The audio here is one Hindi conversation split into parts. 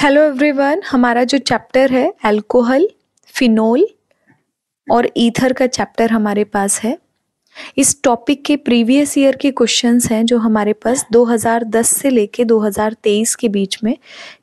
हेलो एवरीवन हमारा जो चैप्टर है अल्कोहल फिनोल और ईथर का चैप्टर हमारे पास है इस टॉपिक के प्रीवियस ईयर के क्वेश्चंस हैं जो हमारे पास 2010 से लेके 2023 के बीच में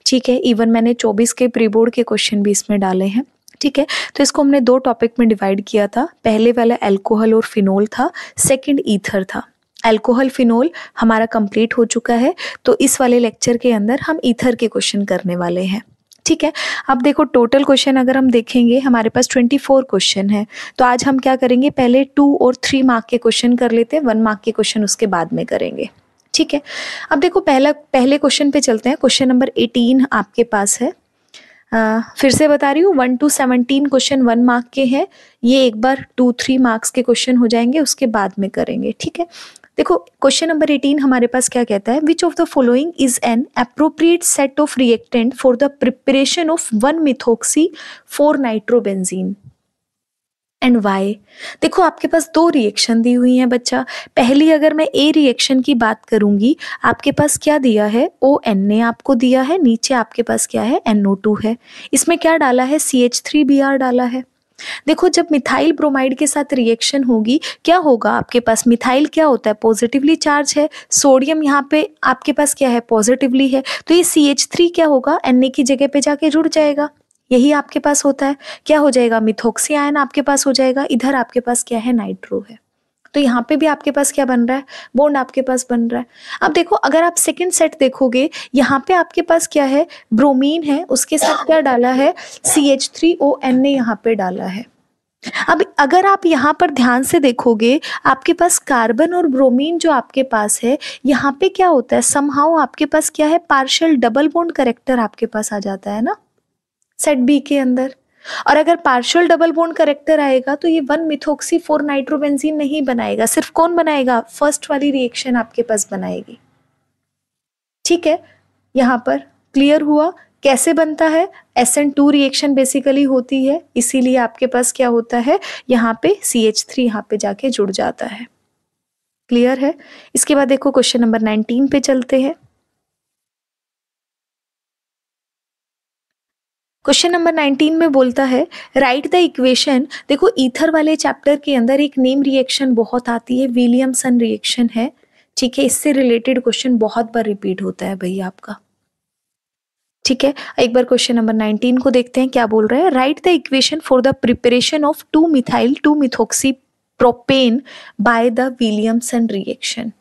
ठीक है इवन मैंने 24 के प्री बोर्ड के क्वेश्चन भी इसमें डाले हैं ठीक है तो इसको हमने दो टॉपिक में डिवाइड किया था पहले वाला एल्कोहल और फिनोल था सेकंड ईथर था अल्कोहल फिनोल हमारा कंप्लीट हो चुका है तो इस वाले लेक्चर के अंदर हम ईथर के क्वेश्चन करने वाले हैं ठीक है अब देखो टोटल क्वेश्चन अगर हम देखेंगे हमारे पास ट्वेंटी फोर क्वेश्चन है तो आज हम क्या करेंगे पहले टू और थ्री मार्क के क्वेश्चन कर लेते हैं वन मार्क के क्वेश्चन उसके बाद में करेंगे ठीक है अब देखो पहला पहले क्वेश्चन पे चलते हैं क्वेश्चन नंबर एटीन आपके पास है आ, फिर से बता रही हूँ one two seventeen question one mark के हैं ये एक बार टू थ्री मार्क्स के क्वेश्चन हो जाएंगे उसके बाद में करेंगे ठीक है देखो क्वेश्चन नंबर एटीन हमारे पास क्या कहता है which of the following is an appropriate set of reactant for the preparation of one methoxy four nitrobenzene and why देखो आपके पास दो रिएक्शन दी हुई हैं बच्चा पहली अगर मैं ए रिएक्शन की बात करूंगी आपके पास क्या दिया है ओ एन ने आपको दिया है नीचे आपके पास क्या है एन ओ टू है इसमें क्या डाला है C H three B R डाला है देखो जब मिथाइल ब्रोमाइड के साथ रिएक्शन होगी क्या होगा आपके पास मिथाइल क्या होता है पॉजिटिवली चार्ज है सोडियम यहाँ पे आपके पास क्या है पॉजिटिवली है तो ये सी एच थ्री क्या होगा एन ए की जगह पे जाके जुड़ जाएगा यही आपके पास होता है क्या हो जाएगा मिथोक्सी आयन आपके पास हो जाएगा इधर आपके पास क्या है नाइट्रो है तो यहाँ पे भी आपके पास क्या बन रहा है बोंड आपके पास बन रहा है अब देखो अगर आप सेकेंड सेट देखोगे यहाँ पे आपके पास क्या है ब्रोमीन है उसके साथ क्या डाला है C H three O N ने यहाँ पे डाला है अब अगर आप यहाँ पर ध्यान से देखोगे आपके पास कार्बन और ब्रोमीन जो आपके पास है यहाँ पे क्या होता है समहाउ आपके पास क्या है पार्शियल डबल बोंड करेक्टर आपके पास आ जाता है ना सेट बी के अंदर और अगर पार्शियल डबल बोन करेक्टर आएगा तो ये वन मिथोक्सी फोर नाइट्रोबेंजीन नहीं बनाएगा सिर्फ कौन बनाएगा फर्स्ट वाली रिएक्शन आपके पास बनाएगी ठीक है यहाँ पर क्लियर हुआ कैसे बनता है S N two reaction basically होती है इसीलिए आपके पास क्या होता है यहाँ पे सी एच थ्री यहाँ पे जाके जुड़ जाता है क्लियर है इसके बाद देखो क्वेश्चन नंबर नाइनटीन पे चलते हैं क्वेश्चन नंबर 19 में बोलता है राइट द इक्वेशन देखो ईथर वाले चैप्टर के अंदर एक नेम रिएक्शन बहुत आती है विलियमसन रिएक्शन है ठीक है इससे रिलेटेड क्वेश्चन बहुत बार रिपीट होता है भैया आपका ठीक है एक बार क्वेश्चन नंबर 19 को देखते हैं क्या बोल रहा है write the equation for the preparation of two methyl two methoxy propane by the Williamson reaction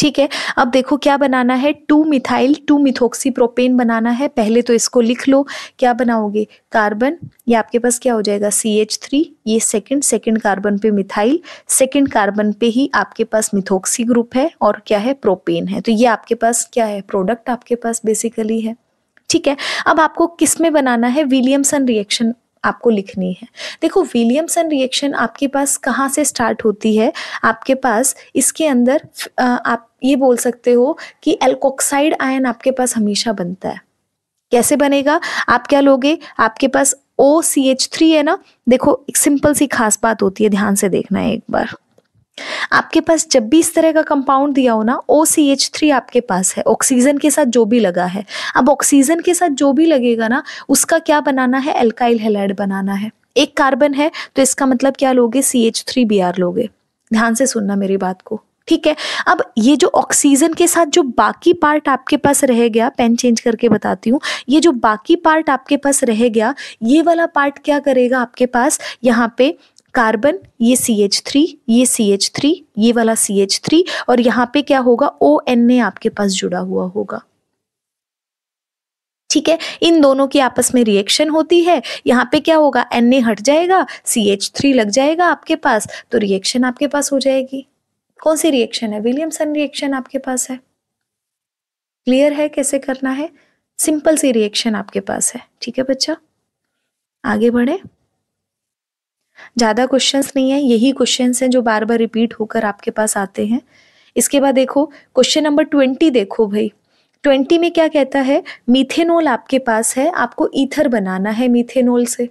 ठीक है अब देखो क्या बनाना है two methyl two methoxy propane बनाना है पहले तो इसको लिख लो क्या बनाओगे कार्बन ये आपके पास क्या हो जाएगा सी एच थ्री ये सेकंड सेकंड कार्बन पे मिथाइल सेकंड कार्बन पे ही आपके पास मिथोक्सी ग्रुप है और क्या है प्रोपेन है तो ये आपके पास क्या है प्रोडक्ट आपके पास बेसिकली है ठीक है अब आपको किस में बनाना है विलियमसन रिएक्शन आपको लिखनी है देखो विलियमसन रिएक्शन आपके पास कहाँ से स्टार्ट होती है आपके पास इसके अंदर आप ये बोल सकते हो कि एल्कोक्साइड आयन आपके पास हमेशा बनता है कैसे बनेगा आप क्या लोगे आपके पास ओ सी एच थ्री है ना देखो एक सिंपल सी खास बात होती है ध्यान से देखना है एक बार आपके पास जब भी इस तरह का कंपाउंड दिया हो ना ओ सी एच थ्री आपके पास है ऑक्सीजन के साथ जो भी लगा है अब ऑक्सीजन के साथ जो भी लगेगा ना उसका क्या बनाना है एल्काइल हेलाइड बनाना है एक कार्बन है तो इसका मतलब क्या लोगे C H three B R लोगे ध्यान से सुनना मेरी बात को ठीक है अब ये जो ऑक्सीजन के साथ जो बाकी पार्ट आपके पास रह गया पेन चेंज करके बताती हूँ ये जो बाकी पार्ट आपके पास रह गया ये वाला पार्ट क्या करेगा आपके पास यहाँ पे कार्बन ये सी एच थ्री ये सी एच थ्री ये वाला सी एच थ्री और यहाँ पे क्या होगा ओ एन ए आपके पास जुड़ा हुआ होगा ठीक है इन दोनों की आपस में रिएक्शन होती है यहाँ पे क्या होगा एन ए हट जाएगा सी एच थ्री लग जाएगा आपके पास तो रिएक्शन आपके पास हो जाएगी कौन सी रिएक्शन है विलियमसन रिएक्शन आपके पास है क्लियर है कैसे करना है सिंपल सी रिएक्शन आपके पास है ठीक है बच्चा आगे बढ़े ज़्यादा क्वेश्चंस नहीं है यही क्वेश्चंस हैं जो बार बार रिपीट होकर आपके पास आते हैं इसके बाद देखो क्वेश्चन नंबर ट्वेंटी देखो भाई ट्वेंटी में क्या कहता है मीथेनॉल आपके पास है आपको ईथर बनाना है मीथेनॉल से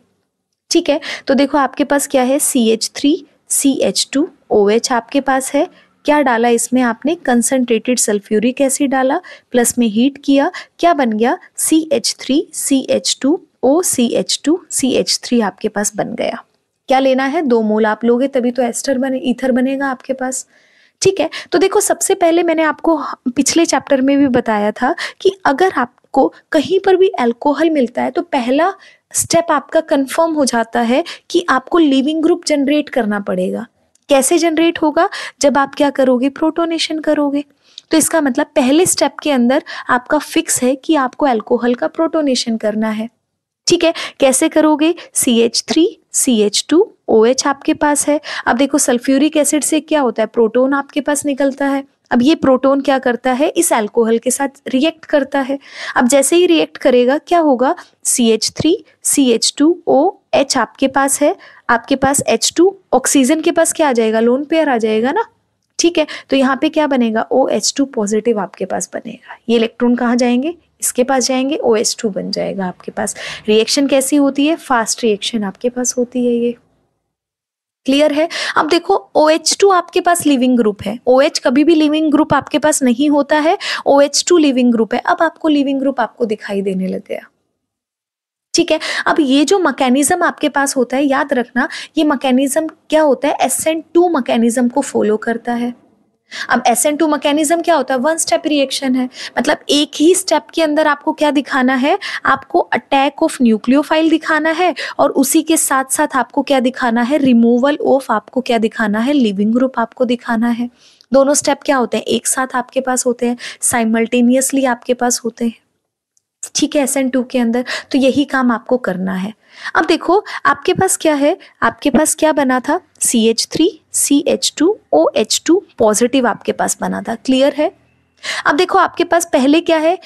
ठीक है तो देखो आपके पास क्या है C H three C H two O H आपके पास है क्या डाला इसमें आपने कंसनट्रेटेड सल्फ्यूरिक एसिड डाला प्लस में हीट किया क्या बन गया C H three C H two O C H two C H three आपके पास बन गया क्या लेना है दो मोल आप लोगे तभी तो एस्टर बने ईथर बनेगा आपके पास ठीक है तो देखो सबसे पहले मैंने आपको पिछले चैप्टर में भी बताया था कि अगर आपको कहीं पर भी अल्कोहल मिलता है तो पहला स्टेप आपका कंफर्म हो जाता है कि आपको लिविंग ग्रुप जनरेट करना पड़ेगा कैसे जनरेट होगा जब आप क्या करोगे प्रोटोनेशन करोगे तो इसका मतलब पहले स्टेप के अंदर आपका फिक्स है कि आपको अल्कोहल का प्रोटोनेशन करना है ठीक है कैसे करोगे C H three C H two O H आपके पास है अब देखो सल्फ्यूरिक एसिड से क्या होता है प्रोटोन आपके पास निकलता है अब ये प्रोटोन क्या करता है इस अल्कोहल के साथ रिएक्ट करता है अब जैसे ही रिएक्ट करेगा क्या होगा C H three C H two O H आपके पास है आपके पास एच टू ऑक्सीजन के पास क्या आ जाएगा लोन पेयर आ जाएगा ना ठीक है तो यहाँ पे क्या बनेगा ओ एच टू पॉजिटिव आपके पास बनेगा ये इलेक्ट्रॉन कहाँ जाएंगे इसके पास जाएंगे ओ एच टू बन जाएगा आपके पास रिएक्शन कैसी होती है फास्ट रिएक्शन आपके पास होती है ये क्लियर है अब देखो ओ एच टू आपके पास लिविंग ग्रुप है ओ एच कभी भी लिविंग ग्रुप आपके पास नहीं होता है O H two leaving group है अब आपको लिविंग ग्रुप आपको दिखाई देने लग गया ठीक है अब ये जो मैकेनिज्म आपके पास होता है याद रखना ये मैकेनिज्म क्या होता है एसेंट टू मैकेनिज्म को फॉलो करता है अब एस एन टू मैकेनिज्म क्या होता है वन स्टेप रिएक्शन है मतलब एक ही स्टेप के अंदर आपको क्या दिखाना है आपको अटैक ऑफ न्यूक्लियोफाइल दिखाना है और उसी के साथ साथ आपको क्या दिखाना है रिमूवल ऑफ आपको क्या दिखाना है लिविंग ग्रुप आपको दिखाना है दोनों स्टेप क्या होते हैं एक साथ आपके पास होते हैं साइमल्टेनियसली आपके पास होते हैं ठीक है एस एन टू के अंदर तो यही काम आपको करना है अब देखो आपके पास क्या है आपके पास क्या बना था C H three C H two O H two positive आपके पास बना था क्लियर है अब देखो आपके पास पहले क्या है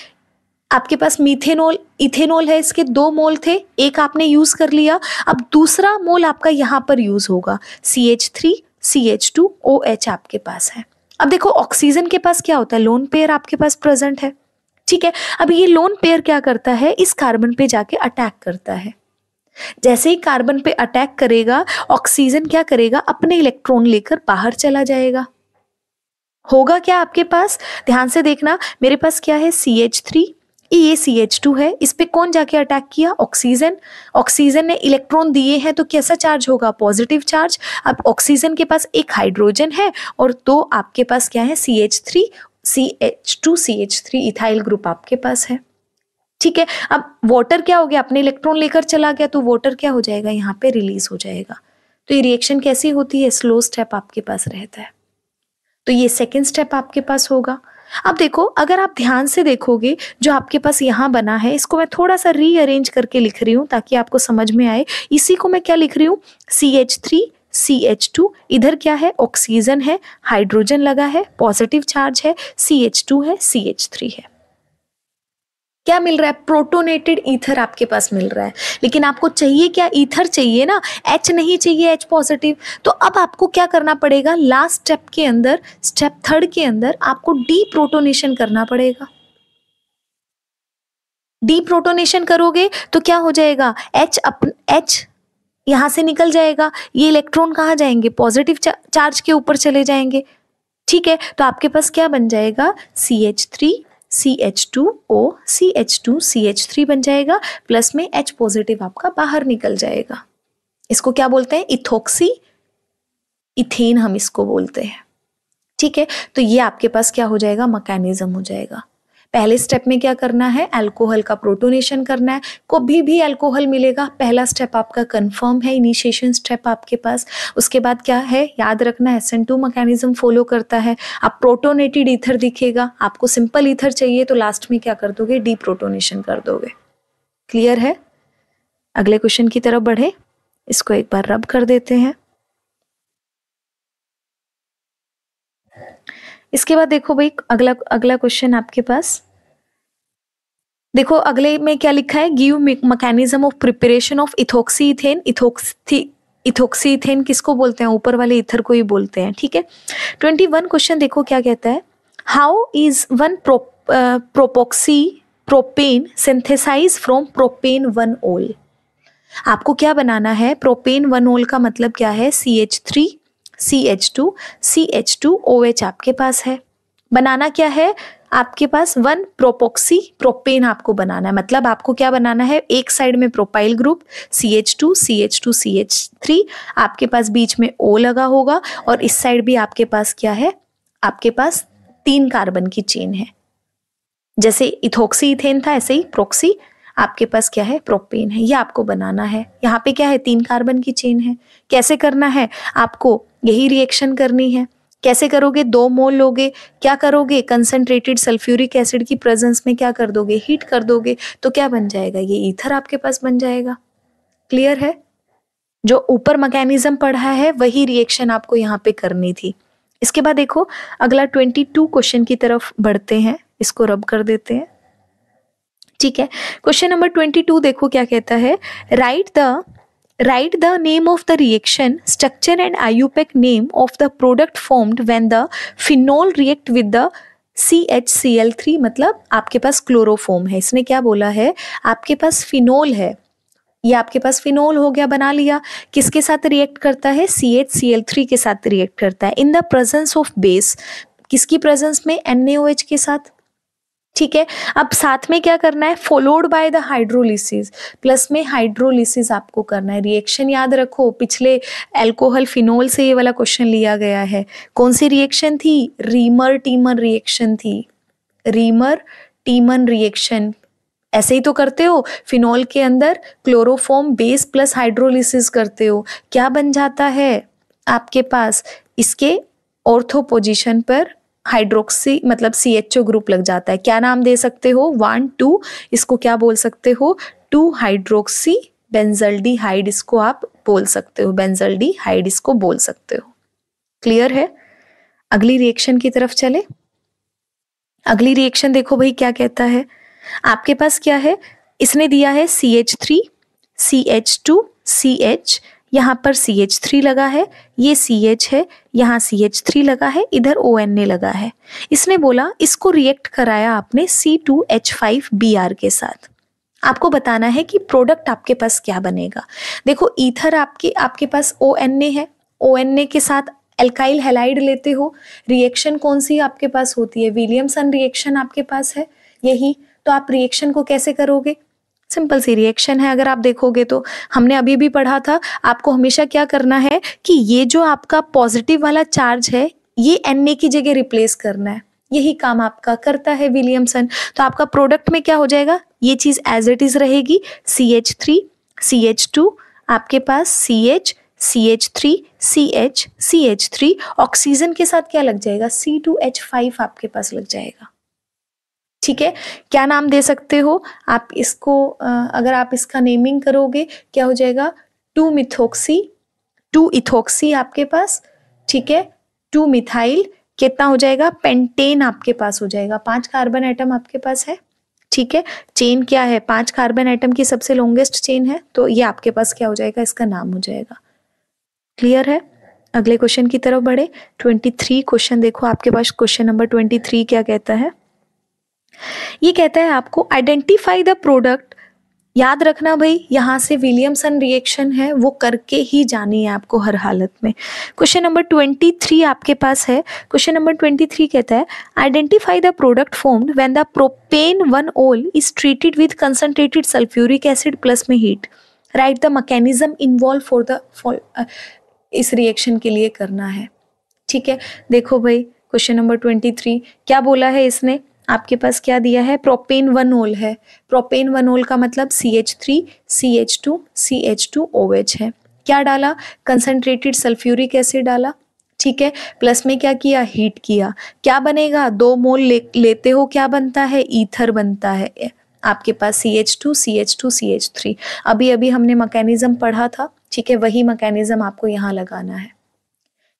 आपके पास मीथेनोल इथेनोल है इसके दो मोल थे एक आपने यूज़ कर लिया अब दूसरा मोल आपका यहाँ पर यूज़ होगा C H three C H two O H आपके पास है अब देखो ऑक्सीजन के पास क्या होता है लोन पेयर आपके पास प्रेजेंट है ठीक है अब ये लोन पेयर क्या करता है इस कार्बन पे जाके अटैक करता है जैसे ही कार्बन पे अटैक करेगा ऑक्सीजन क्या करेगा अपने इलेक्ट्रॉन लेकर बाहर चला जाएगा होगा क्या आपके पास ध्यान से देखना मेरे पास क्या है सी एच थ्री ये सी एच टू है इस पर कौन जाके अटैक किया ऑक्सीजन ऑक्सीजन ने इलेक्ट्रॉन दिए हैं तो कैसा चार्ज होगा पॉजिटिव चार्ज अब ऑक्सीजन के पास एक हाइड्रोजन है और दो तो आपके पास क्या है C H three C H two C H three ethyl group आपके पास है ठीक है अब वाटर क्या हो गया अपने इलेक्ट्रॉन लेकर चला गया तो वाटर क्या हो जाएगा यहाँ पे रिलीज हो जाएगा तो ये रिएक्शन कैसी होती है स्लो स्टेप आपके पास रहता है तो ये सेकेंड स्टेप आपके पास होगा अब देखो अगर आप ध्यान से देखोगे जो आपके पास यहाँ बना है इसको मैं थोड़ा सा रीअरेंज करके लिख रही हूँ ताकि आपको समझ में आए इसी को मैं क्या लिख रही हूँ C H three C H two इधर क्या है ऑक्सीजन है हाइड्रोजन लगा है पॉजिटिव चार्ज है सी एच टू है सी एच थ्री है क्या मिल रहा है प्रोटोनेटेड ईथर आपके पास मिल रहा है लेकिन आपको चाहिए क्या ईथर चाहिए ना एच नहीं चाहिए एच पॉजिटिव तो अब आपको क्या करना पड़ेगा लास्ट स्टेप के अंदर स्टेप थर्ड के अंदर आपको डी प्रोटोनेशन करना पड़ेगा डी प्रोटोनेशन करोगे तो क्या हो जाएगा एच अप एच यहां से निकल जाएगा ये इलेक्ट्रॉन कहाँ जाएंगे पॉजिटिव चार्ज के ऊपर चले जाएंगे ठीक है तो आपके पास क्या बन जाएगा C H three C H two O C H two C H three बन जाएगा प्लस में एच पॉजिटिव आपका बाहर निकल जाएगा इसको क्या बोलते हैं इथोक्सी इथेन हम इसको बोलते हैं ठीक है तो ये आपके पास क्या हो जाएगा मकैनिज्म हो जाएगा पहले स्टेप में क्या करना है अल्कोहल का प्रोटोनेशन करना है कभी भी अल्कोहल मिलेगा पहला स्टेप आपका कंफर्म है इनिशिएशन स्टेप आपके पास उसके बाद क्या है याद रखना S N two mechanism follow करता है आप प्रोटोनेटेड ईथर दिखेगा आपको सिंपल ईथर चाहिए तो लास्ट में क्या कर दोगे डी प्रोटोनेशन कर दोगे क्लियर है अगले क्वेश्चन की तरफ बढ़े इसको एक बार रब कर देते हैं इसके बाद देखो भाई अगला अगला क्वेश्चन आपके पास देखो अगले में क्या लिखा है give mechanism of preparation of ethoxy ethane ethoxy ethoxy ethane किसको बोलते हैं ऊपर वाले इथर को ही बोलते हैं ठीक है ट्वेंटी वन क्वेश्चन देखो क्या कहता है how is one propoxy propane synthesize from propane one ol आपको क्या बनाना है प्रोपेन वन ओल का मतलब क्या है C H three C H two C H two O H आपके पास है बनाना क्या है आपके पास वन प्रोपोक्सी प्रोपेन आपको बनाना है मतलब आपको क्या बनाना है एक साइड में propyl group C H two C H two C H three आपके पास बीच में ओ लगा होगा और इस साइड भी आपके पास क्या है आपके पास तीन कार्बन की चेन है जैसे इथोक्सी इथेन था ऐसे ही प्रोक्सी आपके पास क्या है प्रोपेन है ये आपको बनाना है यहाँ पे क्या है तीन कार्बन की चेन है कैसे करना है आपको यही रिएक्शन करनी है कैसे करोगे दो मोल लोगे क्या करोगे कंसनट्रेटेड सल्फ्यूरिक एसिड की प्रेजेंस में क्या कर दोगे हीट कर दोगे तो क्या बन जाएगा ये ईथर आपके पास बन जाएगा क्लियर है जो ऊपर मैकेनिज्म पढ़ा है वही रिएक्शन आपको यहाँ पे करनी थी इसके बाद देखो अगला 22 क्वेश्चन की तरफ बढ़ते हैं इसको रब कर देते हैं ठीक है क्वेश्चन नंबर ट्वेंटी टू देखो क्या कहता है write the write the name of the reaction structure and IUPAC name of the product formed when the phenol react with the C H C L three मतलब आपके पास क्लोरोफोम है इसने क्या बोला है आपके पास फिनोल है ये आपके पास फिनोल हो गया बना लिया किसके साथ रिएक्ट करता है C H C L three के साथ रिएक्ट करता है in the presence of base किसकी प्रेजेंस में एन एच के साथ ठीक है अब साथ में क्या करना है followed by the hydrolysis plus में हाइड्रोलिसिस आपको करना है रिएक्शन याद रखो पिछले एल्कोहल फिनोल से ये वाला क्वेश्चन लिया गया है कौन सी रिएक्शन थी रीमर टीमर रिएक्शन थी रीमर टीमन रिएक्शन ऐसे ही तो करते हो फिनोल के अंदर क्लोरोफॉर्म बेस प्लस हाइड्रोलिसिस करते हो क्या बन जाता है आपके पास इसके ऑर्थोपोजिशन पर हाइड्रोक्सी मतलब सी एच ओ ग्रुप लग जाता है क्या नाम दे सकते हो वन टू इसको क्या बोल सकते हो टू हाइड्रोक्सी बेंजल्डी हाइड इसको आप बोल सकते हो बेंजल्डी हाइड इसको बोल सकते हो क्लियर है अगली रिएक्शन की तरफ चले अगली रिएक्शन देखो भाई क्या कहता है आपके पास क्या है इसने दिया है C H three C H two C H यहाँ पर सी एच थ्री लगा है ये सी एच है यहाँ सी एच थ्री लगा है इधर ओ एन ए लगा है इसने बोला इसको रिएक्ट कराया आपने C two H five B R के साथ आपको बताना है कि प्रोडक्ट आपके पास क्या बनेगा देखो ईथर आपके आपके पास ओ एन ए है ओ एन ए के साथ एल्काइल हेलाइड लेते हो रिएक्शन कौन सी आपके पास होती है विलियमसन रिएक्शन आपके पास है यही तो आप रिएक्शन को कैसे करोगे सिंपल सी रिएक्शन है अगर आप देखोगे तो हमने अभी भी पढ़ा था आपको हमेशा क्या करना है कि ये जो आपका पॉजिटिव वाला चार्ज है ये एन ए की जगह रिप्लेस करना है यही काम आपका करता है विलियमसन तो आपका प्रोडक्ट में क्या हो जाएगा ये चीज़ एज इट इज़ रहेगी C H three C H two आपके पास C H C H three C H C H three oxygen के साथ क्या लग जाएगा सी टू एच फाइव आपके पास लग जाएगा ठीक है क्या नाम दे सकते हो आप इसको अगर आप इसका नेमिंग करोगे क्या हो जाएगा टू मिथोक्सी टू इथोक्सी आपके पास ठीक है टू मिथाइल कितना हो जाएगा पेंटेन आपके पास हो जाएगा पांच कार्बन एटम आपके पास है ठीक है चेन क्या है पांच कार्बन एटम की सबसे लॉन्गेस्ट चेन है तो ये आपके पास क्या हो जाएगा इसका नाम हो जाएगा क्लियर है अगले क्वेश्चन की तरफ बढ़े 23 क्वेश्चन देखो आपके पास क्वेश्चन नंबर 23 क्या कहता है ये कहता है आपको आइडेंटिफाई द प्रोडक्ट याद रखना भाई यहाँ से विलियमसन रिएक्शन है वो करके ही जानी है आपको हर हालत में क्वेश्चन नंबर ट्वेंटी थ्री आपके पास है क्वेश्चन नंबर ट्वेंटी थ्री कहता है identify the product formed when the propane one ol is treated with concentrated sulphuric acid plus में heat write the mechanism involve for the इस रिएक्शन के लिए करना है ठीक है देखो भाई क्वेश्चन नंबर ट्वेंटी थ्री क्या बोला है इसने आपके पास क्या दिया है प्रोपेन वन ओल है प्रोपेन वन ओल का मतलब C H three C H two C H two O H है क्या डाला कंसनट्रेटेड सल्फ्यूरिक एसिड डाला ठीक है प्लस में क्या किया हीट किया क्या बनेगा दो मोल ले, लेते हो क्या बनता है ईथर बनता है आपके पास C H two C H two C H three अभी अभी हमने मकैनिज्म पढ़ा था ठीक है वही मकैनिज़्म आपको यहाँ लगाना है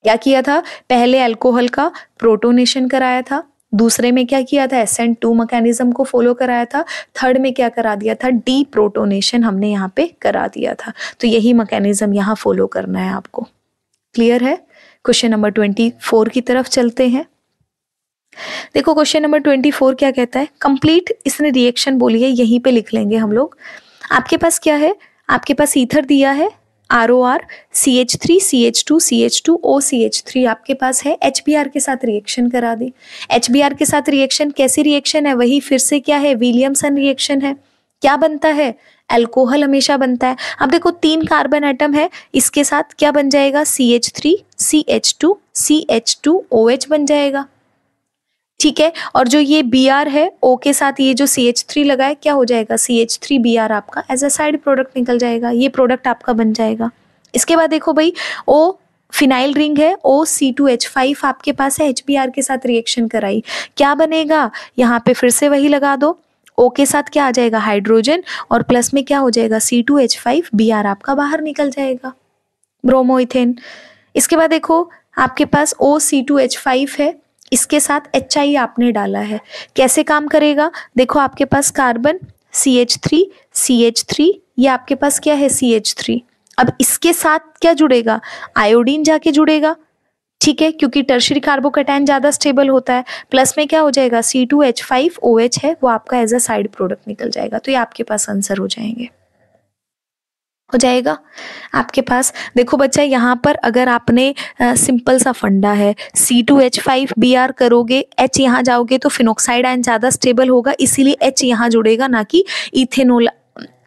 क्या किया था पहले अल्कोहल का प्रोटोनेशन कराया था दूसरे में क्या किया था एस एन टू मकैनिज्म को फॉलो कराया था थर्ड में क्या करा दिया था डी प्रोटोनेशन हमने यहाँ पे करा दिया था तो यही मकैनिज्म यहाँ फॉलो करना है आपको क्लियर है क्वेश्चन नंबर ट्वेंटी फोर की तरफ चलते हैं देखो क्वेश्चन नंबर ट्वेंटी फोर क्या कहता है कंप्लीट इसने रिएक्शन बोली है यहीं पे लिख लेंगे हम लोग आपके पास क्या है आपके पास ईथर दिया है R O R C H three C H two C H two O C H three आपके पास है एच बी आर के साथ रिएक्शन करा दें एच बी आर के साथ रिएक्शन कैसी रिएक्शन है वही फिर से क्या है विलियमसन रिएक्शन है क्या बनता है एल्कोहल हमेशा बनता है अब देखो तीन कार्बन एटम है इसके साथ क्या बन जाएगा C H three C H two C H two O H बन जाएगा ठीक है और जो ये बी आर है ओ के साथ ये जो सी एच थ्री लगा है क्या हो जाएगा C H three B R आपका एज अ साइड प्रोडक्ट निकल जाएगा ये प्रोडक्ट आपका बन जाएगा इसके बाद देखो भाई ओ फिनाइल रिंग है O C two H five आपके पास है एच बी आर के साथ रिएक्शन कराई क्या बनेगा यहाँ पे फिर से वही लगा दो ओ के साथ क्या आ जाएगा हाइड्रोजन और प्लस में क्या हो जाएगा C two H five B R आपका बाहर निकल जाएगा ब्रोमोइथेन इसके बाद देखो आपके पास O C two H five है इसके साथ एच आई आपने डाला है कैसे काम करेगा देखो आपके पास carbon C H three C H three ये आपके पास क्या है सी एच थ्री अब इसके साथ क्या जुड़ेगा आयोडीन जाके जुड़ेगा ठीक है क्योंकि टर्शरी कार्बोकैटायन ज़्यादा स्टेबल होता है प्लस में क्या हो जाएगा C two H five O H है वो आपका एज अ साइड प्रोडक्ट निकल जाएगा तो ये आपके पास आंसर हो जाएंगे हो जाएगा आपके पास देखो बच्चा यहाँ पर अगर आपने आ, सिंपल सा फंडा है C two H five B R करोगे एच यहाँ जाओगे तो फिनोक्साइड आयन ज़्यादा स्टेबल होगा इसीलिए एच यहाँ जुड़ेगा ना कि इथेनोल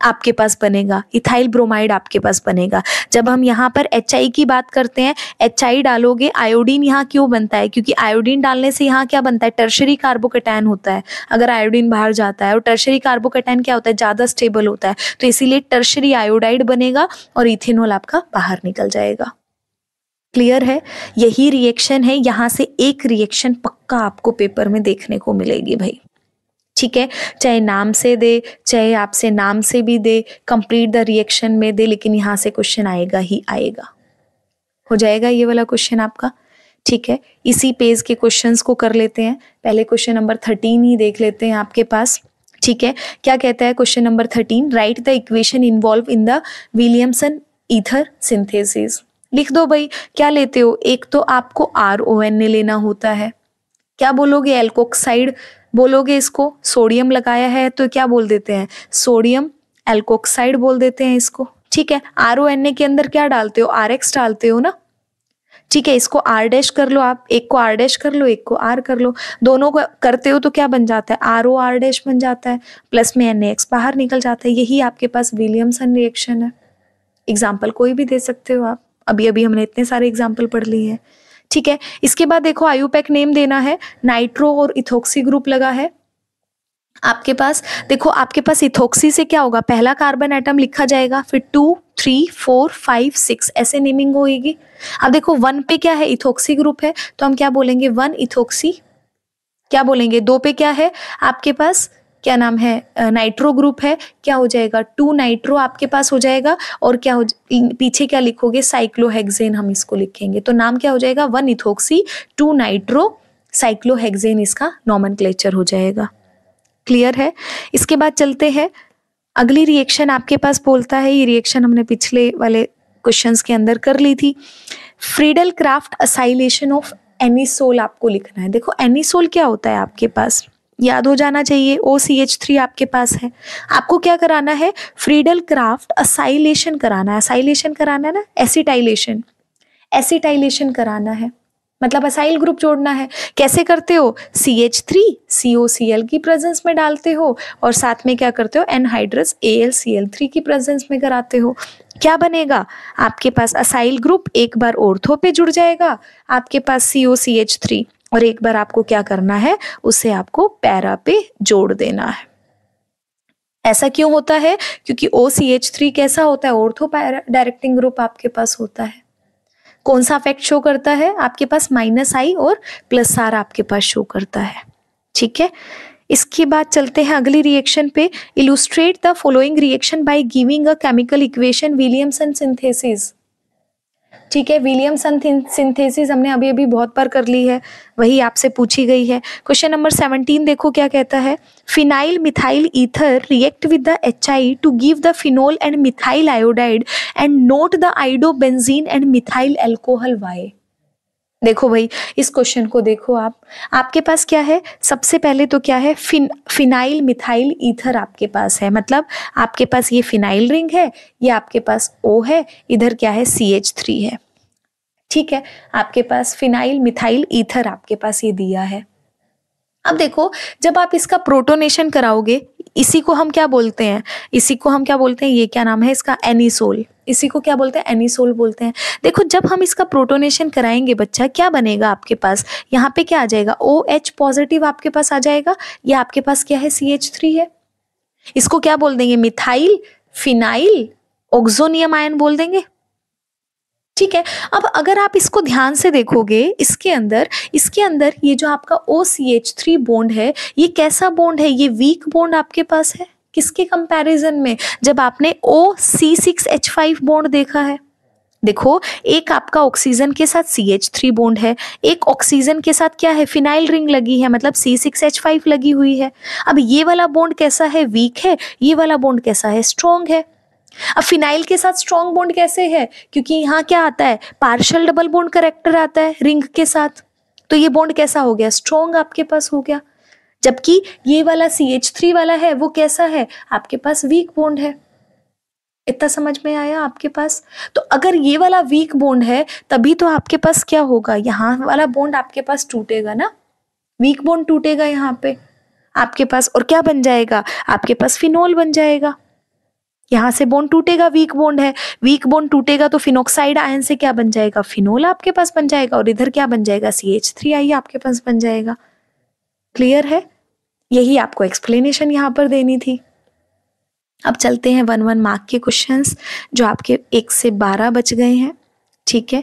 आपके पास बनेगा इथाइल ब्रोमाइड आपके पास बनेगा जब हम यहाँ पर एच की बात करते हैं एच डालोगे आयोडीन यहाँ क्यों बनता है क्योंकि आयोडीन डालने से यहाँ क्या बनता है टर्शरी कार्बोकेटाइन होता है अगर आयोडीन बाहर जाता है और टर्शरी कार्बोकेटाइन क्या होता है ज़्यादा स्टेबल होता है तो इसीलिए टर्शरी आयोडाइड बनेगा और इथेनॉल आपका बाहर निकल जाएगा क्लियर है यही रिएक्शन है यहाँ से एक रिएक्शन पक्का आपको पेपर में देखने को मिलेगी भाई ठीक है चाहे नाम से दे चाहे आपसे नाम से भी दे कंप्लीट द रिएक्शन में दे लेकिन यहां से क्वेश्चन आएगा ही आएगा हो जाएगा ये वाला क्वेश्चन आपका ठीक है इसी पेज के क्वेश्चंस को कर लेते हैं पहले क्वेश्चन नंबर थर्टीन ही देख लेते हैं आपके पास ठीक है क्या कहता है question number thirteen write the equation involve in the Williamson ether synthesis लिख दो भाई क्या लेते हो एक तो आपको आर ओ एन ए लेना होता है क्या बोलोगे एल्कोक्साइड बोलोगे इसको सोडियम लगाया है तो क्या बोल देते हैं सोडियम एल्कोक्साइड बोल देते हैं इसको ठीक है आर ओ एन ए के अंदर क्या डालते हो आर एक्स डालते हो ना ठीक है इसको आर डैश कर लो आप एक को आर डैश कर लो एक को आर कर लो दोनों को करते हो तो क्या बन जाता है आर ओ आर डैश बन जाता है प्लस में एन एक्स बाहर निकल जाता है यही आपके पास विलियमसन रिएक्शन है एग्जाम्पल कोई भी दे सकते हो आप अभी अभी हमने इतने सारे एग्जाम्पल पढ़ लिए हैं ठीक है इसके बाद देखो आयुपैक नेम देना है नाइट्रो और इथोक्सी ग्रुप लगा है आपके पास देखो आपके पास इथोक्सी से क्या होगा पहला कार्बन आइटम लिखा जाएगा फिर two three four five six ऐसे नेमिंग होगी अब देखो वन पे क्या है इथोक्सी ग्रुप है तो हम क्या बोलेंगे वन इथोक्सी क्या बोलेंगे दो पे क्या है आपके पास क्या नाम है नाइट्रो ग्रुप है क्या हो जाएगा टू नाइट्रो आपके पास हो जाएगा और क्या हो पीछे क्या लिखोगे साइक्लोहेक्सेन हम इसको लिखेंगे तो नाम क्या हो जाएगा one ethoxy two nitro cyclohexane इसका नॉमन हो जाएगा क्लियर है इसके बाद चलते हैं अगली रिएक्शन आपके पास बोलता है ये रिएक्शन हमने पिछले वाले क्वेश्चंस के अंदर कर ली थी Friedel Crafts acylation of anisole आपको लिखना है देखो एनिसोल क्या होता है आपके पास याद हो जाना चाहिए ओ सी एच थ्री आपके पास है आपको क्या कराना है फ्रीडल क्राफ्ट असाइलेशन कराना है असाइलेशन कराना है ना एसिटाइलेशन एसिटाइलेशन कराना है मतलब असाइल ग्रुप जोड़ना है कैसे करते हो C H three C O C L की प्रेजेंस में डालते हो और साथ में क्या करते हो anhydrous A L C L three की प्रेजेंस में कराते हो क्या बनेगा आपके पास असाइल ग्रुप एक बार ओर्थो पे जुड़ जाएगा आपके पास सी ओ सी एच थ्री और एक बार आपको क्या करना है उसे आपको पैरा पे जोड़ देना है ऐसा क्यों होता है क्योंकि ओ सी एच थ्री कैसा होता है ऑर्थो डायरेक्टिंग ग्रुप आपके पास होता है कौन सा इफेक्ट शो करता है आपके पास माइनस आई और प्लस आर आपके पास शो करता है ठीक है इसके बाद चलते हैं अगली रिएक्शन पे illustrate the following reaction by giving a chemical equation Williamson synthesis ठीक है विलियम सिंथेसिस हमने अभी अभी बहुत बार कर ली है वही आपसे पूछी गई है क्वेश्चन नंबर सेवनटीन देखो क्या कहता है phenyl methyl ether react with the H I to give the phenol and methyl iodide and not the iodo benzene and methyl alcohol why देखो भाई इस क्वेश्चन को देखो आप आपके पास क्या है सबसे पहले तो क्या है फिन फिनाइल मिथाइल ईथर आपके पास है मतलब आपके पास ये फिनाइल रिंग है ये आपके पास ओ है इधर क्या है सी एच थ्री है ठीक है आपके पास फिनाइल मिथाइल ईथर आपके पास ये दिया है अब देखो जब आप इसका प्रोटोनेशन कराओगे इसी को हम क्या बोलते हैं इसी को हम क्या बोलते हैं ये क्या नाम है इसका एनीसोल इसी को क्या बोलते हैं एनीसोल बोलते हैं देखो जब हम इसका प्रोटोनेशन कराएंगे बच्चा क्या बनेगा आपके पास यहाँ पे क्या आ जाएगा ओ एच पॉजिटिव आपके पास आ जाएगा ये आपके पास क्या है सी एच थ्री है इसको क्या बोल देंगे मिथाइल फिनाइल ऑक्जोनियम आयन बोल देंगे ठीक है अब अगर आप इसको ध्यान से देखोगे इसके अंदर इसके अंदर ये जो आपका O C H three bond है ये कैसा बोंड है ये वीक बोंड आपके पास है किसके कंपैरिजन में जब आपने O C six H five bond देखा है देखो एक आपका ऑक्सीजन के साथ सी एच थ्री बोंड है एक ऑक्सीजन के साथ क्या है फिनाइल रिंग लगी है मतलब सी सिक्स एच फाइव लगी हुई है अब ये वाला बोंड कैसा है वीक है ये वाला बोंड कैसा है स्ट्रोंग है अब फिनाइल के साथ स्ट्रॉन्ग बॉन्ड कैसे है क्योंकि यहाँ क्या आता है पार्शल डबल बॉन्ड करेक्टर आता है रिंग के साथ तो ये बॉन्ड कैसा हो गया स्ट्रॉन्ग आपके पास हो गया जबकि ये वाला सी एच थ्री वाला है वो कैसा है आपके पास वीक बॉन्ड है इतना समझ में आया आपके पास तो अगर ये वाला वीक बॉन्ड है तभी तो आपके पास क्या होगा यहाँ वाला बॉन्ड आपके पास टूटेगा ना वीक बॉन्ड टूटेगा यहाँ पे आपके पास और क्या बन जाएगा आपके पास फिनोल बन जाएगा यहाँ से बोन टूटेगा वीक बोन्ड है वीक बोन टूटेगा तो फिनोक्साइड आयन से क्या बन जाएगा फिनोल आपके पास बन जाएगा और इधर क्या बन जाएगा सी एच थ्री आई आपके पास बन जाएगा क्लियर है यही आपको एक्सप्लेनेशन यहाँ पर देनी थी अब चलते हैं वन वन मार्क के क्वेश्चंस जो आपके एक से बारह बच गए हैं ठीक है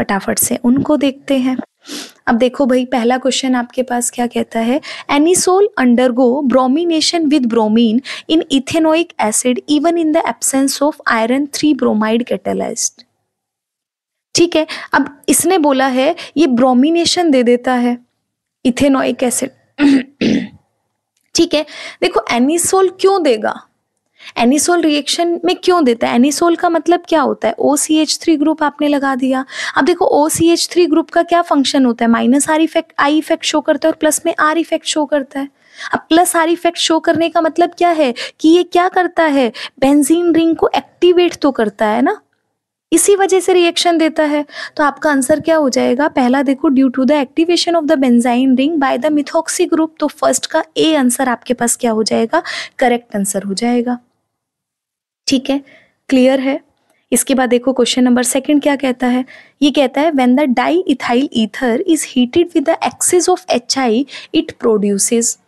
फटाफट से उनको देखते हैं अब देखो भाई पहला क्वेश्चन आपके पास क्या कहता है anisole undergo bromination with bromine in ethanoic acid even in the absence of iron three bromide catalysed ठीक है अब इसने बोला है ये ब्रोमिनेशन दे देता है इथेनोइक एसिड ठीक है देखो एनिसोल क्यों देगा एनिसोल रिएक्शन में क्यों देता है एनिसोल का मतलब क्या होता है O C H three group आपने लगा दिया अब देखो O C H three group का क्या फंक्शन होता है minus R effect I effect show करता है और प्लस में आर इफेक्ट शो करता है अब प्लस आर इफेक्ट शो करने का मतलब क्या है कि ये क्या करता है बेंजीन रिंग को एक्टिवेट तो करता है ना इसी वजह से रिएक्शन देता है तो आपका आंसर क्या हो जाएगा पहला देखो due to the activation of the benzene ring by the methoxy group तो फर्स्ट का ए आंसर आपके पास क्या हो जाएगा करेक्ट आंसर हो जाएगा ठीक है क्लियर है इसके बाद देखो क्वेश्चन नंबर सेकंड क्या कहता है ये कहता है when the diethyl ether is heated with the excess of H I it produces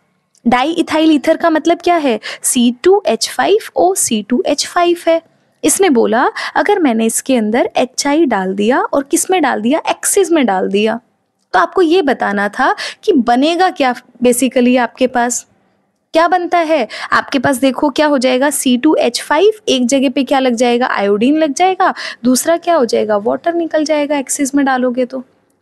diethyl ether का मतलब क्या है C two H five O C two H five है इसने बोला अगर मैंने इसके अंदर एच आई डाल दिया और किस में डाल दिया एक्सेस में डाल दिया तो आपको ये बताना था कि बनेगा क्या बेसिकली आपके पास क्या बनता है आपके पास देखो क्या हो जाएगा सी टू एच फाइव एक जगह पे क्या लग जाएगा आयोडीन लग जाएगा दूसरा क्या हो जाएगा वाटर निकल जाएगा एक्सिस में डालोगे तो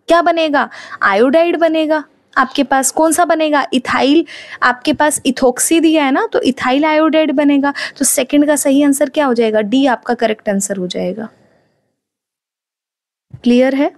क्या बनेगा आयोडाइड बनेगा आपके पास कौन सा बनेगा इथाइल आपके पास इथोक्सी दिया है ना तो इथाइल आयोडाइड बनेगा तो सेकेंड का सही आंसर क्या हो जाएगा डी आपका करेक्ट आंसर हो जाएगा क्लियर है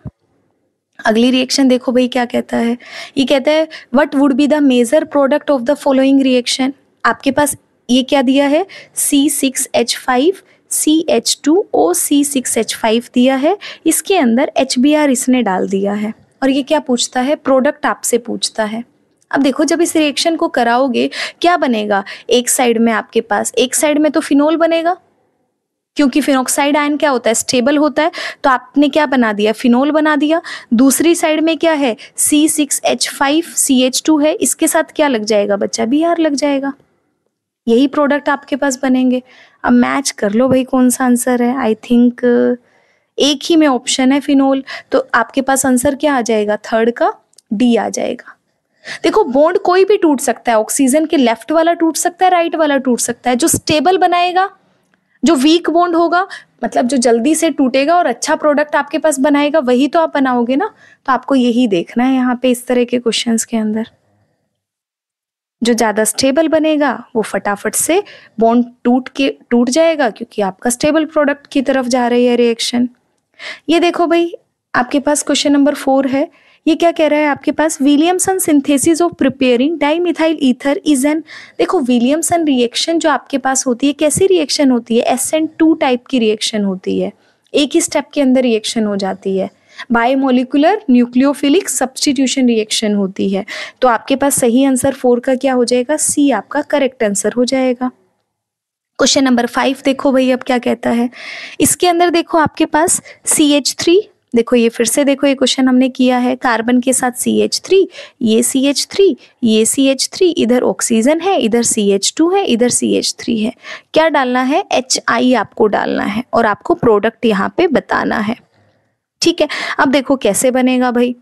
अगली रिएक्शन देखो भाई क्या कहता है ये कहता है what would be the major product of the following reaction आपके पास ये क्या दिया है C six H five C H two O C six H five दिया है इसके अंदर एच बी आर इसने डाल दिया है और ये क्या पूछता है प्रोडक्ट आपसे पूछता है अब देखो जब इस रिएक्शन को कराओगे क्या बनेगा एक साइड में आपके पास एक साइड में तो फिनोल बनेगा क्योंकि फिनोक्साइड आयन क्या होता है स्टेबल होता है तो आपने क्या बना दिया फिनोल बना दिया दूसरी साइड में क्या है C six H five C H two है इसके साथ क्या लग जाएगा बच्चा बी आर लग जाएगा यही प्रोडक्ट आपके पास बनेंगे अब मैच कर लो भाई कौन सा आंसर है आई थिंक uh, एक ही में ऑप्शन है फिनोल तो आपके पास आंसर क्या आ जाएगा थर्ड का डी आ जाएगा देखो बॉन्ड कोई भी टूट सकता है ऑक्सीजन के लेफ्ट वाला टूट सकता है राइट वाला टूट सकता है जो स्टेबल बनाएगा जो वीक बॉन्ड होगा मतलब जो जल्दी से टूटेगा और अच्छा प्रोडक्ट आपके पास बनाएगा वही तो आप बनाओगे ना तो आपको यही देखना है यहाँ पे इस तरह के क्वेश्चन के अंदर जो ज़्यादा स्टेबल बनेगा वो फटाफट से बॉन्ड टूट के टूट जाएगा क्योंकि आपका स्टेबल प्रोडक्ट की तरफ जा रही है रिएक्शन ये देखो भाई आपके पास क्वेश्चन नंबर फोर है ये क्या कह रहा है आपके पास Williamson synthesis of preparing dimethyl ether is an देखो विलियमसन रिएक्शन जो आपके पास होती है कैसी रिएक्शन होती है एस एन टू टाइप की रिएक्शन होती है एक ही स्टेप के अंदर रिएक्शन हो जाती है बायोमोलिकुलर न्यूक्लियोफिलिक सब्सटीट्यूशन रिएक्शन होती है तो आपके पास सही आंसर फोर का क्या हो जाएगा सी आपका करेक्ट आंसर हो जाएगा क्वेश्चन नंबर फाइव देखो भाई अब क्या कहता है इसके अंदर देखो आपके पास सी एच थ्री देखो ये फिर से देखो ये क्वेश्चन हमने किया है कार्बन के साथ सी एच थ्री ये सी एच थ्री ये सी एच थ्री इधर ऑक्सीजन है इधर सी एच टू है इधर सी एच थ्री है क्या डालना है एच आई आपको डालना है और आपको प्रोडक्ट यहाँ पे बताना है ठीक है अब देखो कैसे बनेगा भाई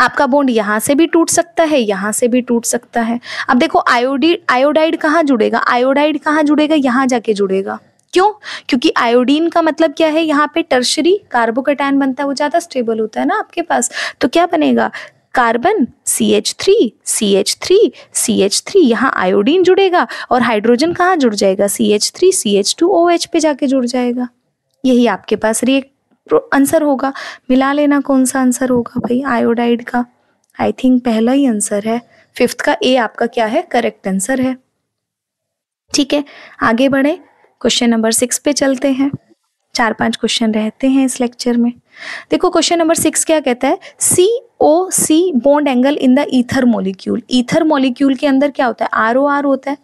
आपका बॉन्ड यहाँ से भी टूट सकता है यहाँ से भी टूट सकता है अब देखो आयोडी आयोडाइड कहाँ जुड़ेगा आयोडाइड कहाँ जुड़ेगा यहाँ जाके जुड़ेगा क्यों क्योंकि आयोडीन का मतलब क्या है यहाँ पे टर्शरी कार्बोकटैन बनता है वो ज़्यादा स्टेबल होता है ना आपके पास तो क्या बनेगा carbon C H three C H three C H three यहाँ आयोडीन जुड़ेगा और हाइड्रोजन कहाँ जुड़ जाएगा C H three C H two O H पे जाके जुड़ जाएगा यही आपके पास रिएक्ट आंसर होगा मिला लेना कौन सा आंसर होगा भाई आयोडाइड का आई थिंक पहला ही आंसर है फिफ्थ का ए आपका क्या है करेक्ट आंसर है ठीक है आगे बढ़े क्वेश्चन नंबर सिक्स पे चलते हैं चार पांच क्वेश्चन रहते हैं इस लेक्चर में देखो क्वेश्चन नंबर सिक्स क्या कहता है C O C bond angle in the ether molecule ether molecule के अंदर क्या होता है आर ओ आर होता है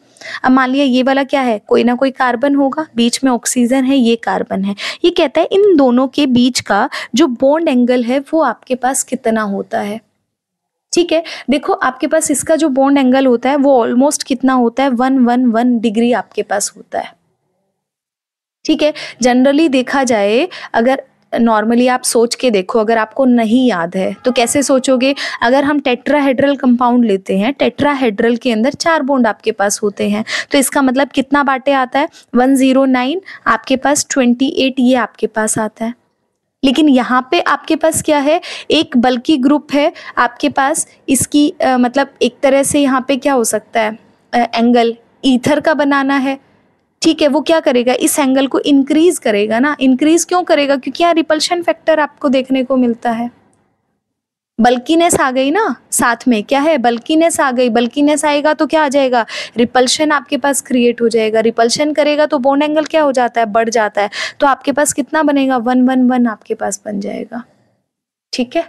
अब मान लिया ये वाला क्या है कोई ना कोई कार्बन होगा बीच में ऑक्सीजन है ये कार्बन है ये कहता है इन दोनों के बीच का जो बॉन्ड एंगल है वो आपके पास कितना होता है ठीक है देखो आपके पास इसका जो बॉन्ड एंगल होता है वो ऑलमोस्ट कितना होता है वन वन वन डिग्री आपके पास होता है ठीक है जनरली देखा जाए अगर नॉर्मली आप सोच के देखो अगर आपको नहीं याद है तो कैसे सोचोगे अगर हम टेट्राहेड्रल कंपाउंड लेते हैं टेट्राहेड्रल के अंदर चार बोंड आपके पास होते हैं तो इसका मतलब कितना बाटे आता है वन जीरो नाइन आपके पास ट्वेंटी एट ये आपके पास आता है लेकिन यहाँ पे आपके पास क्या है एक बल्कि ग्रुप है आपके पास इसकी आ, मतलब एक तरह से यहाँ पे क्या हो सकता है आ, एंगल ईथर का बनाना है ठीक है वो क्या करेगा इस एंगल को इंक्रीज करेगा ना इंक्रीज क्यों करेगा क्योंकि यहाँ रिपल्शन फैक्टर आपको देखने को मिलता है बल्कीनेस आ गई ना साथ में क्या है बल्कीनेस आ गई बल्किनेस आएगा तो क्या आ जाएगा रिपल्शन आपके पास क्रिएट हो जाएगा रिपल्शन करेगा तो बोन एंगल क्या हो जाता है बढ़ जाता है तो आपके पास कितना बनेगा वन वन वन आपके पास बन जाएगा ठीक है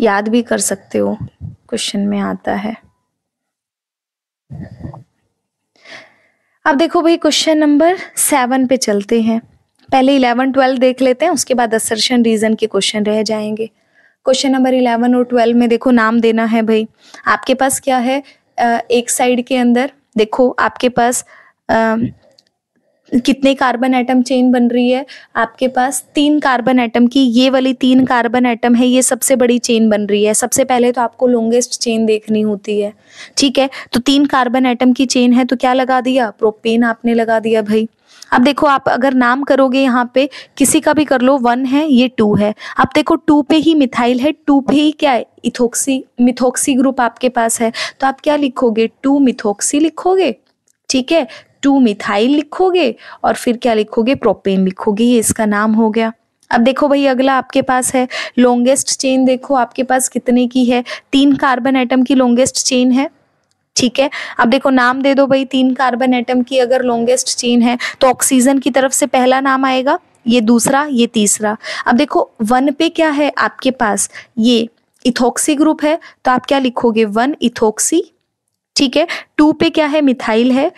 याद भी कर सकते हो क्वेश्चन में आता है अब देखो भाई क्वेश्चन नंबर सेवन पे चलते हैं पहले इलेवन ट्वेल्व देख लेते हैं उसके बाद असर्शन रीजन के क्वेश्चन रह जाएंगे क्वेश्चन नंबर इलेवन और ट्वेल्व में देखो नाम देना है भाई आपके पास क्या है एक साइड के अंदर देखो आपके पास कितने कार्बन एटम चेन बन रही है आपके पास तीन कार्बन एटम की ये वाली तीन कार्बन एटम है ये सबसे बड़ी चेन बन रही है सबसे पहले तो आपको लॉन्गेस्ट चेन देखनी होती है ठीक है तो तीन कार्बन एटम की चेन है तो क्या लगा दिया प्रोपेन आपने लगा दिया भाई अब देखो आप अगर नाम करोगे यहाँ पे किसी का भी कर लो वन है ये टू है अब देखो टू पे ही मिथाइल है टू पे ही क्या है इथोक्सी मिथोक्सी ग्रुप आपके पास है तो आप क्या लिखोगे टू मिथोक्सी लिखोगे ठीक है टू मिथाइल लिखोगे और फिर क्या लिखोगे प्रोपेन लिखोगे ये इसका नाम हो गया अब देखो भाई अगला आपके पास है लॉन्गेस्ट चेन देखो आपके पास कितने की है तीन कार्बन एटम की लॉन्गेस्ट चेन है ठीक है अब देखो नाम दे दो भाई तीन कार्बन एटम की अगर लॉन्गेस्ट चेन है तो ऑक्सीजन की तरफ से पहला नाम आएगा ये दूसरा ये तीसरा अब देखो वन पे क्या है आपके पास ये इथोक्सी ग्रुप है तो आप क्या लिखोगे वन इथोक्सी ठीक है टू पे क्या है मिथाइल है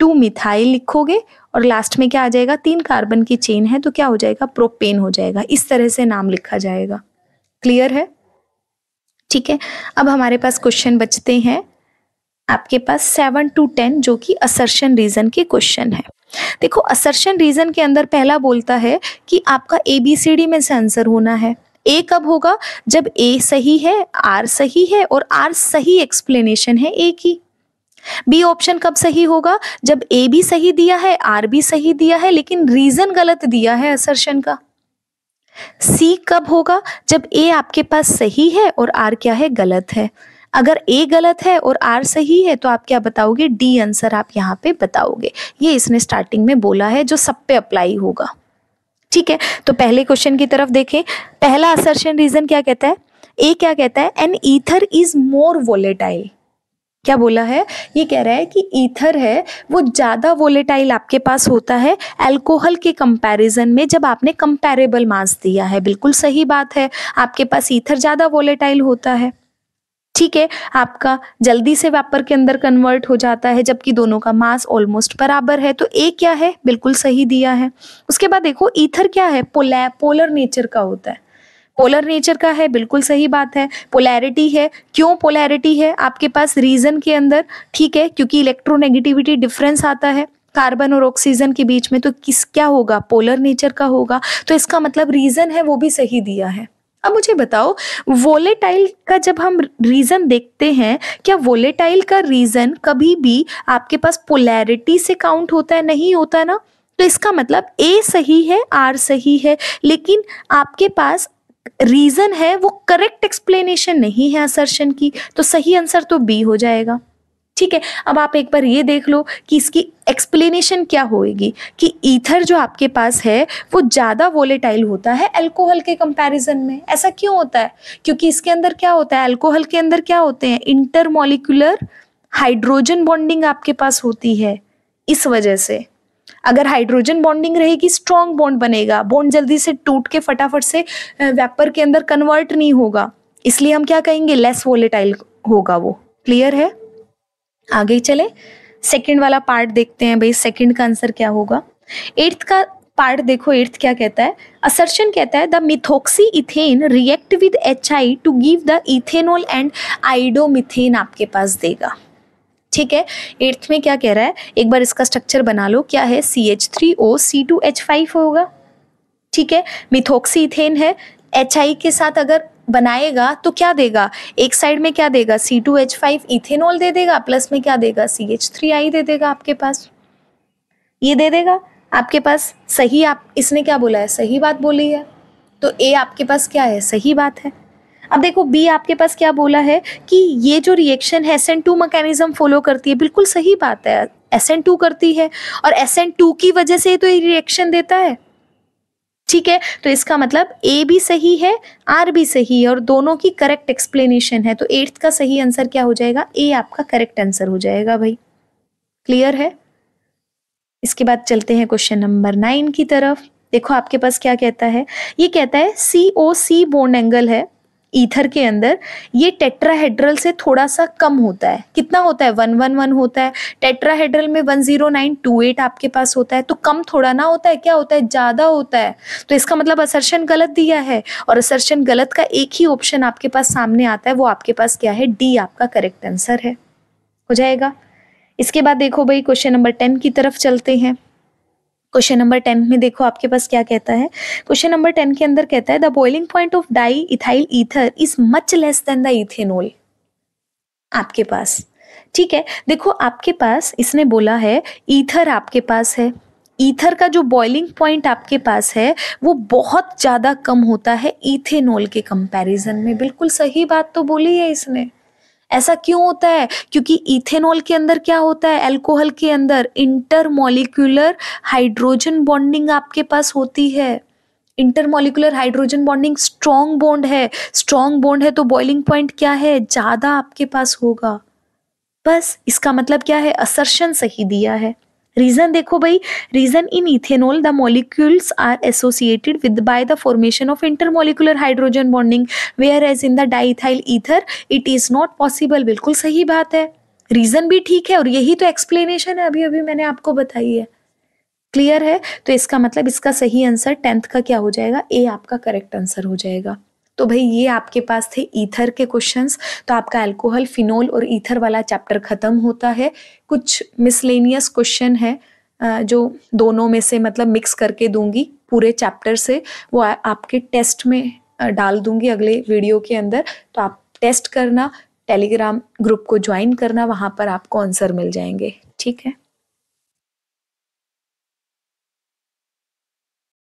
टू मिथाइल लिखोगे और लास्ट में क्या आ जाएगा तीन कार्बन की चेन है तो क्या हो जाएगा प्रोपेन हो जाएगा इस तरह से नाम लिखा जाएगा क्लियर है ठीक है अब हमारे पास क्वेश्चन बचते हैं आपके पास सेवन टू टेन जो कि असर्शन रीजन के क्वेश्चन है देखो असर्शन रीजन के अंदर पहला बोलता है कि आपका ए बी सी डी में से आंसर होना है ए कब होगा जब ए सही है आर सही है और आर सही एक्सप्लेनेशन है ए की बी ऑप्शन कब सही होगा जब ए भी सही दिया है आर भी सही दिया है लेकिन रीजन गलत दिया है असर्शन का सी कब होगा जब ए आपके पास सही है और आर क्या है गलत है अगर ए गलत है और आर सही है तो आप क्या बताओगे डी आंसर आप यहाँ पे बताओगे ये इसने स्टार्टिंग में बोला है जो सब पे अप्लाई होगा ठीक है तो पहले क्वेश्चन की तरफ देखें पहला असर्शन रीजन क्या कहता है ए क्या कहता है an ether is more volatile क्या बोला है ये कह रहा है कि ईथर है वो ज़्यादा वोलेटाइल आपके पास होता है अल्कोहल के कंपैरिजन में जब आपने कंपेरेबल मास दिया है बिल्कुल सही बात है आपके पास ईथर ज़्यादा वोलेटाइल होता है ठीक है आपका जल्दी से वेपर के अंदर कन्वर्ट हो जाता है जबकि दोनों का मास ऑलमोस्ट बराबर है तो ए क्या है बिल्कुल सही दिया है उसके बाद देखो ईथर क्या है पोलर नेचर का होता है पोलर नेचर का है बिल्कुल सही बात है पोलैरिटी है क्यों पोलैरिटी है आपके पास रीजन के अंदर ठीक है क्योंकि इलेक्ट्रोनेगेटिविटी डिफरेंस आता है कार्बन और ऑक्सीजन के बीच में तो किस क्या होगा पोलर नेचर का होगा तो इसका मतलब रीजन है वो भी सही दिया है अब मुझे बताओ वोलेटाइल का जब हम रीजन देखते हैं क्या वोलेटाइल का रीजन कभी भी आपके पास पोलैरिटी से काउंट होता है नहीं होता ना तो इसका मतलब ए सही है आर सही है लेकिन आपके पास रीजन है वो करेक्ट एक्सप्लेनेशन नहीं है असर्शन की तो सही आंसर तो बी हो जाएगा ठीक है अब आप एक बार ये देख लो कि इसकी एक्सप्लेनेशन क्या होएगी कि ईथर जो आपके पास है वो ज़्यादा वोलेटाइल होता है अल्कोहल के कंपैरिजन में ऐसा क्यों होता है क्योंकि इसके अंदर क्या होता है अल्कोहल के अंदर क्या होते हैं इंटरमोलिकुलर हाइड्रोजन बॉन्डिंग आपके पास होती है इस वजह से अगर हाइड्रोजन बॉन्डिंग रहेगी स्ट्रॉन्ग बॉन्ड बनेगा बॉन्ड जल्दी से टूट के फटाफट से वेपर के अंदर कन्वर्ट नहीं होगा इसलिए हम क्या कहेंगे लेस वोलेटाइल होगा वो क्लियर है आगे चले सेकेंड वाला पार्ट देखते हैं भाई सेकेंड का आंसर क्या होगा एट्थ का पार्ट देखो एट्थ क्या कहता है असर्शन कहता है the methoxy ethane react with H to give the ethanol and iodomethane आपके पास देगा ठीक है एट्थ में क्या कह रहा है एक बार इसका स्ट्रक्चर बना लो क्या है C H three O C two H five होगा ठीक है मिथोक्सी इथेन है एच आई के साथ अगर बनाएगा तो क्या देगा एक साइड में क्या देगा C two H five ethanol दे देगा प्लस में क्या देगा सी एच थ्री आई दे देगा आपके पास ये दे देगा आपके पास सही आप इसने क्या बोला है सही बात बोली है तो ए आपके पास क्या है सही बात है अब देखो बी आपके पास क्या बोला है कि ये जो रिएक्शन है S N two mechanism follow करती है बिल्कुल सही बात है एस एन टू करती है और एस एन टू की वजह से तो ये रिएक्शन देता है ठीक है तो इसका मतलब ए भी सही है आर भी सही है और दोनों की करेक्ट एक्सप्लेनेशन है तो एट्थ का सही आंसर क्या हो जाएगा ए आपका करेक्ट आंसर हो जाएगा भाई क्लियर है इसके बाद चलते हैं क्वेश्चन नंबर नाइन की तरफ देखो आपके पास क्या कहता है ये कहता है C O C bond angle है ईथर के अंदर ये टेट्राहेड्रल से थोड़ा सा कम होता है कितना होता है वन वन वन होता है टेट्राहेड्रल में one zero nine two eight आपके पास होता है तो कम थोड़ा ना होता है क्या होता है ज़्यादा होता है तो इसका मतलब असर्शन गलत दिया है और असर्शन गलत का एक ही ऑप्शन आपके पास सामने आता है वो आपके पास क्या है डी आपका करेक्ट आंसर है हो जाएगा इसके बाद देखो भाई क्वेश्चन नंबर टेन की तरफ चलते हैं क्वेश्चन नंबर टेन में देखो आपके पास क्या कहता है क्वेश्चन नंबर टेन के अंदर कहता है the boiling point of diethyl ether is much less than the ethanol आपके पास ठीक है देखो आपके पास इसने बोला है ईथर आपके पास है ईथर का जो बॉइलिंग पॉइंट आपके पास है वो बहुत ज़्यादा कम होता है इथेनॉल के कंपैरिजन में बिल्कुल सही बात तो बोली है इसने ऐसा क्यों होता है क्योंकि इथेनॉल के अंदर क्या होता है एल्कोहल के अंदर इंटरमोलिकुलर हाइड्रोजन बॉन्डिंग आपके पास होती है intermolecular hydrogen bonding strong bond है स्ट्रॉन्ग बॉन्ड है तो बॉइलिंग पॉइंट क्या है ज़्यादा आपके पास होगा बस इसका मतलब क्या है असर्शन सही दिया है रीजन देखो भाई reason in ethanol the molecules are associated with by the formation of intermolecular hydrogen bonding whereas in the diethyl ether it is not possible बिल्कुल सही बात है रीजन भी ठीक है और यही तो एक्सप्लेनेशन है अभी अभी मैंने आपको बताई है क्लियर है तो इसका मतलब इसका सही आंसर टेंथ का क्या हो जाएगा ए आपका करेक्ट आंसर हो जाएगा तो भाई ये आपके पास थे ईथर के क्वेश्चंस तो आपका अल्कोहल फिनोल और ईथर वाला चैप्टर ख़त्म होता है कुछ मिसलेनियस क्वेश्चन है जो दोनों में से मतलब मिक्स करके दूंगी पूरे चैप्टर से वो आपके टेस्ट में डाल दूंगी अगले वीडियो के अंदर तो आप टेस्ट करना टेलीग्राम ग्रुप को ज्वाइन करना वहाँ पर आपको आंसर मिल जाएंगे ठीक है